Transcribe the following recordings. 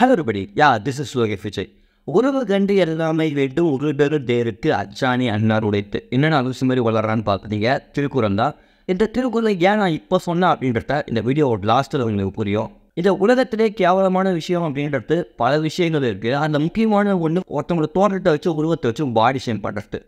hello ரூபடி யா this is லோகே ஃபிஜய் உறவு கண்டு எல்லாமே வேண்டும் ஒரு பெரு தேருக்கு அச்சாணி அன்னார் உடைத்து என்னென்ன அலுசி மாதிரி வளர்றான்னு பார்க்குறீங்க திருக்குறள் தான் இந்த திருக்குறளை ஏன் நான் இப்போ சொன்னேன் அப்படின்றத இந்த வீடியோவோட லாஸ்ட்டில் உங்களுக்கு புரியும் இந்த உலகத்திலே கேவலமான விஷயம் அப்படின்றது பல விஷயங்கள் இருக்குது அந்த முக்கியமான ஒன்று ஒருத்தவங்களோட தோற்றத்தை வச்சு உருவத்தை வச்சு பாடி ஷேம் பண்ணுறது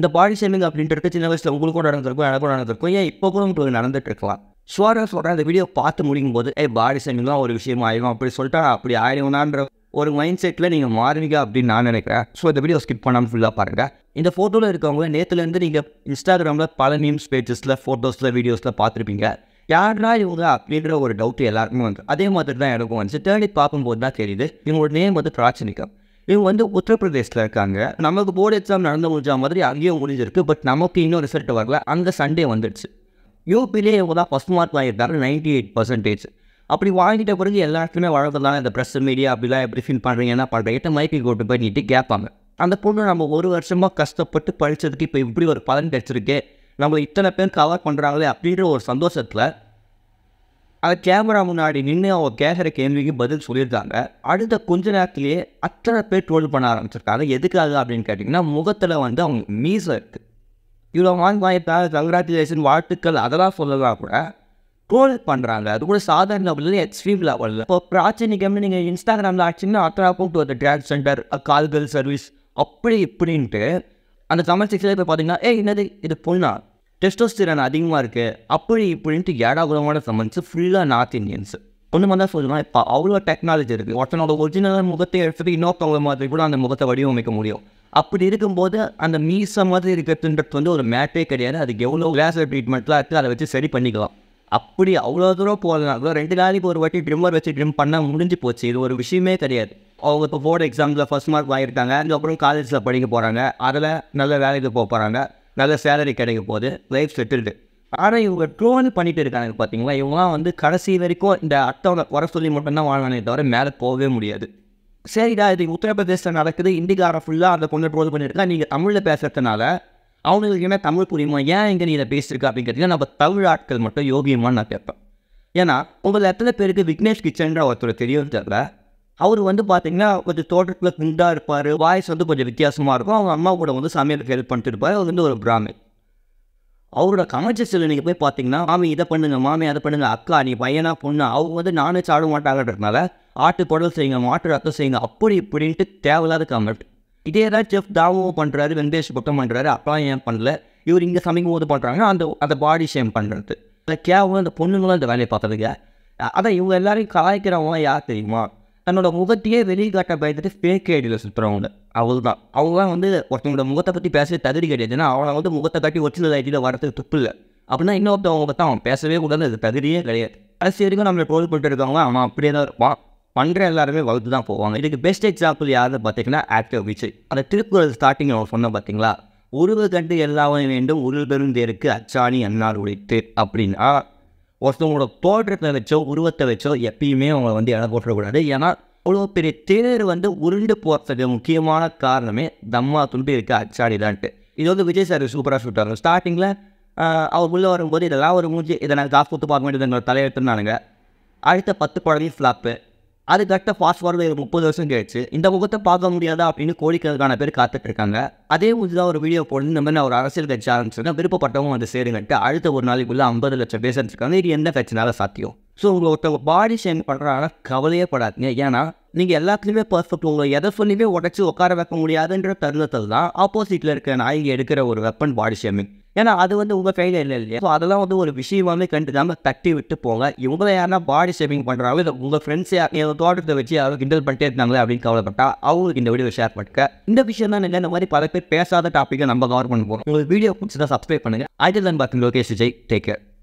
இந்த பாடி ஷேமிங் அப்படின்றது சின்ன வயசில் உங்களுக்கும் நடந்திருக்கும் எனக்கும் நடந்திருக்கும் ஏன் இப்போ கூட உங்களுக்கு நடந்துட்டு இருக்கலாம் சொல்கிறேன் அந்த வீடியோ பார்த்து முடிக்கும் போது ஏ பாடி செமிலாம் ஒரு விஷயம் ஆயிடும் அப்படி சொல்லிட்டா அப்படி ஆயிடும்னான்ற ஒரு மைண்ட் செட்டில் நீங்கள் மாறுவீங்க அப்படின்னு நான் நினைக்கிறேன் ஸோ இந்த வீடியோ ஸ்கிப் பண்ணாமல் ஃபுல்லாக பாருங்கள் இந்த ஃபோட்டோவில் இருக்கவங்க நேற்றுலேருந்து நீங்கள் இன்ஸ்டாகிராமில் பல நியூஸ் பேஜஸில் ஃபோட்டோஸில் வீடியோஸில் பார்த்துருப்பீங்க யாருனா இவங்க அப்படின்ற ஒரு டவுட் எல்லாருக்குமே வந்து அதே மாதிரி தான் எனக்கும் வந்துச்சு தேடி பார்க்கும்போது தான் தெரியுது இவங்களோட நேம் வந்து பிராச்சனிக்கம் இவங்க வந்து உத்தரப்பிரதேசத்தில் இருக்காங்க நமக்கு போர்டு எக்ஸாம் நடந்து முடிஞ்ச மாதிரி அங்கேயும் முடிஞ்சிருக்கு பட் நமக்கு இன்னும் ரிசல்ட் வரல அங்கே சண்டே வந்துடுச்சு யூபிலே இவங்க தான் ஃபஸ்ட் மார்க் வாங்கியிருக்காரு நைன்டி எயிட் பர்சன்டேஜ் அப்படி வாங்கிட்ட பிறகு எல்லாருக்குமே வளர்த்துலாம் இந்த ப்ரெஸ் மீடியா அப்படிலாம் எப்படி ஃபீல் பண்ணுறீங்க என்ன பண்ணுறீங்க மைக்கை கூட்டு போய் பண்ணிட்டு கேட்பாங்க அந்த பொண்ணு நம்ம ஒரு வருஷமாக கஷ்டப்பட்டு படித்ததுக்கு இப்போ இப்படி ஒரு பலன் கிடச்சிருக்கு நம்மளை இத்தனை பேர் கவர் பண்ணுறாங்களே அப்படின்ற ஒரு சந்தோஷத்தில் அது கேமரா முன்னாடி நின்று அவங்க கேட்குற கேள்விக்கு பதில் சொல்லியிருக்காங்க அடுத்த கொஞ்ச நேரத்துலேயே அத்தனை பேர் ட்ரோல் பண்ண ஆரம்பிச்சிருக்காங்க எதுக்காக அப்படின்னு கேட்டிங்கன்னா முகத்தில் வந்து அவங்க மீசை இருக்குது இவ்வளோ வாங்கி வாங்கிட்டா கங்க்ராச்சுலேஷன் வாழ்த்துக்கள் அதெல்லாம் சொல்லலாம் கூட ட்ரோல் பண்ணுறாங்க அது கூட சாதாரண லெவலில் எக்ஸ்ட்ரீம் லெவலில் இப்போ பிராச்சனிக்கம்னு நீங்கள் இன்ஸ்டாகிராமில் ஆச்சுன்னா அத்தனை போட்டு வந்து ட்ராக் சென்டர் கால்கள் சர்வீஸ் அப்படி இப்படின்ட்டு அந்த தமிழ் செக்ஷனில் இப்போ பார்த்தீங்கன்னா ஏ என்னது இது பொண்ணா டெஸ்டோஸ்டிரன் அதிகமாக இருக்குது அப்படி இப்படின்ட்டு ஏடாகுலமான கமெண்ட்ஸு ஃபுல்லாக நார்த் இந்தியன்ஸ் ஒன்று மாதிரி சொல்லலாம் இப்போ அவ்வளோ டெக்னாலஜி இருக்குது ஒருத்தனோட ஒரிஜினல் முகத்தை எடுத்துகிட்டு இன்னொருத்தவங்க மாதிரி கூட அந்த முகத்தை வடிவமைக்க முடியும் அப்படி இருக்கும்போது அந்த மீச மாதிரி இருக்கிறதுன்றது வந்து ஒரு மேட்டே கிடையாது அதுக்கு எவ்வளோ கிளாஸ் ட்ரீட்மெண்ட்லாம் இருக்குது அதை வச்சு சரி பண்ணிக்கலாம் அப்படி அவ்வளோ தூரம் போகலாம் ரெண்டு நாளைக்கு ஒரு வாட்டி ட்ரிம்மர் வச்சு ட்ரிம் பண்ணால் முடிஞ்சு போச்சு இது ஒரு விஷயமே கிடையாது அவங்க இப்போ போர்டு எக்ஸாமில் ஃபஸ்ட் மார்க் வாங்கியிருக்காங்க அதுக்கப்புறம் காலேஜில் படிக்க போகிறாங்க அதில் நல்ல வேலைக்கு போக போகிறாங்க நல்ல சேலரி கிடைக்க போகுது லைஃப் செட்டில்டு ஆனால் இவங்க ட்ரோன் பண்ணிட்டு இருக்காங்க பார்த்தீங்களா இவங்களாம் வந்து கடைசி வரைக்கும் இந்த அட்டவணை வர சொல்லி மட்டும்தான் வாழ்வானே தவிர மேலே போகவே முடியாது சரிடா இது உத்தரப்பிரதேசம் நடக்குது இந்திக்கார ஃபுல்லாக அந்த கொண்டு ட்ரோல் பண்ணியிருக்கா நீங்கள் தமிழில் பேசுகிறதுனால அவங்களுக்கு என்ன தமிழ் புரியுமா ஏன் இங்கே நீ இதை பேசியிருக்கா அப்படிங்கிறது நம்ம தமிழ் ஆட்கள் மட்டும் யோகியமானு நான் கேட்பேன் ஏன்னா உங்கள் எத்தனை பேருக்கு விக்னேஷ் கிச்சன்ற ஒருத்தர் தெரியும் தெரியல அவர் வந்து பார்த்தீங்கன்னா கொஞ்சம் தோட்டத்தில் குண்டாக இருப்பார் வாய்ஸ் வந்து கொஞ்சம் வித்தியாசமாக இருக்கும் அவங்க அம்மா கூட வந்து சமையலுக்கு ஹெல்ப் பண்ணிட்டு இருப்பார் அவர் வந்து ஒரு பிராமின் அவரோட கமெண்ட்ஸில் நீங்கள் போய் பார்த்தீங்கன்னா மாமி இதை பண்ணுங்க மாமி அதை பண்ணுங்க அக்கா நீ பையனா பொண்ணு அவங்க வந்து நானே சாட மாட்டாங்கன்றதுனால ஆட்டு குடல் செய்யுங்க மாட்டு ரத்தம் செய்யுங்க அப்படி இப்படின்ட்டு தேவையில்லாத கமெண்ட் இதே தான் செஃப் தாவோ பண்ணுறாரு வெங்கடேஷ் புத்தம் பண்ணுறாரு அப்பா ஏன் பண்ணல இவர் இங்கே சமைக்கும் போது பண்ணுறாங்கன்னா அந்த அந்த பாடி ஷேம் பண்ணுறது அந்த கேவலம் அந்த பொண்ணுங்களும் அந்த வேலையை பார்த்ததுங்க அதான் இவங்க எல்லாரையும் கலாய்க்கிறவங்க யார் தெரியுமா தன்னோட முகத்தையே வெளியே காட்ட பயந்துட்டு ஃபேக் ஐடியில் சுற்றுறவங்க அவங்க தான் அவங்களாம் வந்து ஒருத்தவங்களோட முகத்தை பற்றி பேச தகுதி கிடையாதுன்னா அவனை வந்து முகத்தை காட்டி ஒரிஜினல் ஐடியில் வரது துப்பு இல்லை அப்படின்னா இன்னொருத்தவங்க பார்த்தா அவன் பேசவே கூடாது அது தகுதியே கிடையாது அது வரைக்கும் நம்மளை ட்ரோல் பண்ணிட்டு இருக்காங்க அவன் அப்படியே தான் இருப்பான் பண்ணுற எல்லாருமே வளர்த்து தான் போவாங்க இதுக்கு பெஸ்ட் எக்ஸாம்பிள் யாருன்னு பார்த்தீங்கன்னா ஆக்டர் விஜய் அந்த திருக்குறள் ஸ்டார்டிங் அவன் சொன்ன பார்த்தீங்களா உருவ கண்டு எல்லாவும் வேண்டும் உருள் பெருந்தேருக்கு அச்சாணி அன்னார் உழைத்து அப்படின்னா ஒருத்தவங்களோட தோற்றத்தை வச்சோ உருவத்தை வச்சோ எப்பயுமே அவங்கள வந்து இடம் போட்டுறக்கூடாது ஏன்னா அவ்வளோ பெரிய தேர் வந்து உருண்டு போகிறதுக்கு முக்கியமான காரணமே தம்மா துண்டு இருக்க அச்சாடி தான்ட்டு இது வந்து விஜய் சார் சூப்பராக சுட்டார் ஸ்டார்டிங்கில் அவர் உள்ளே வரும்போது இதெல்லாம் ஒரு மூஞ்சி இதை நான் காசு கொடுத்து பார்க்க வேண்டியது எங்களை தலையெடுத்துனானுங்க அடுத்த பத்து குழந்தையும் ஃப்ளாப்பு அது கரெக்டாக ஃபாஸ்ட் ஃபார்வர்ட் ஒரு முப்பது வருஷம் கழிச்சு இந்த முகத்தை பார்க்க முடியாதா அப்படின்னு கோடிக்கிறதுக்கான பேர் காத்துட்டு இருக்காங்க அதே தான் ஒரு வீடியோ போட்டு இந்த மாதிரி ஒரு அரசியல் கட்சி ஆரம்பிச்சிருக்கேன் விருப்பப்பட்டவங்க வந்து சேருங்கட்டு அடுத்த ஒரு நாளைக்குள்ளே ஐம்பது லட்சம் பேசன்ஸ் இருக்காங்க இது எந்த கட்சினால சாத்தியம் ஸோ உங்களை ஒருத்தவங்க பாடி ஷேம் பண்ணுறாங்க கவலையே படாதீங்க ஏன்னா நீங்கள் எல்லாத்துலேயுமே பர்ஃபெக்ட் உங்களை எதை சொல்லியுமே உடச்சி உட்கார வைக்க முடியாதுன்ற தருணத்தில் தான் ஆப்போசிட்டில் இருக்கிற நாய்ங்க எடுக்கிற ஒரு வெப்பன் பாடி ஷேமிங் ஏன்னா அது வந்து உங்கள் கையில் இல்லை இல்லையா ஸோ அதெல்லாம் வந்து ஒரு விஷயம் வந்து கண்டுக்காமல் தட்டி விட்டு போங்க இவங்கள யாருன்னா பாடி ஷேப்பிங் பண்ணுறாங்க இல்லை உங்கள் ஃப்ரெண்ட்ஸ் யார் தோட்டத்தை வச்சு யாரோ கிண்டல் பண்ணிட்டே இருந்தாங்களே அப்படின்னு கவலைப்பட்டா அவங்களுக்கு இந்த வீடியோ ஷேர் பண்ணுங்க இந்த விஷயம் தான் இல்லை இந்த மாதிரி பல பேர் பேசாத டாப்பிக்கை நம்ம கவர் பண்ண போகிறோம் உங்களுக்கு வீடியோ தான் சப்ஸ்கிரைப் பண்ணுங்கள் அடுத்து தான் பார்த்து லோகேஷ் விஜய் டேக் கேர்